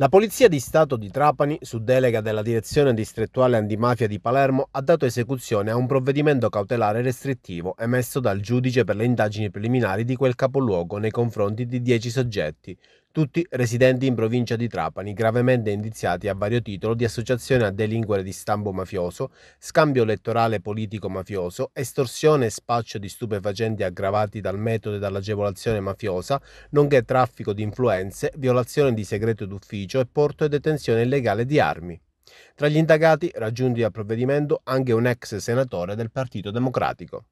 La Polizia di Stato di Trapani, su delega della Direzione Distrettuale Antimafia di Palermo, ha dato esecuzione a un provvedimento cautelare restrittivo emesso dal giudice per le indagini preliminari di quel capoluogo nei confronti di dieci soggetti, tutti residenti in provincia di Trapani, gravemente indiziati a vario titolo di associazione a delinquere di stampo mafioso, scambio elettorale politico-mafioso, estorsione e spaccio di stupefacenti aggravati dal metodo e dall'agevolazione mafiosa, nonché traffico di influenze, violazione di segreto d'ufficio e porto e detenzione illegale di armi. Tra gli indagati raggiunti dal provvedimento anche un ex senatore del Partito Democratico.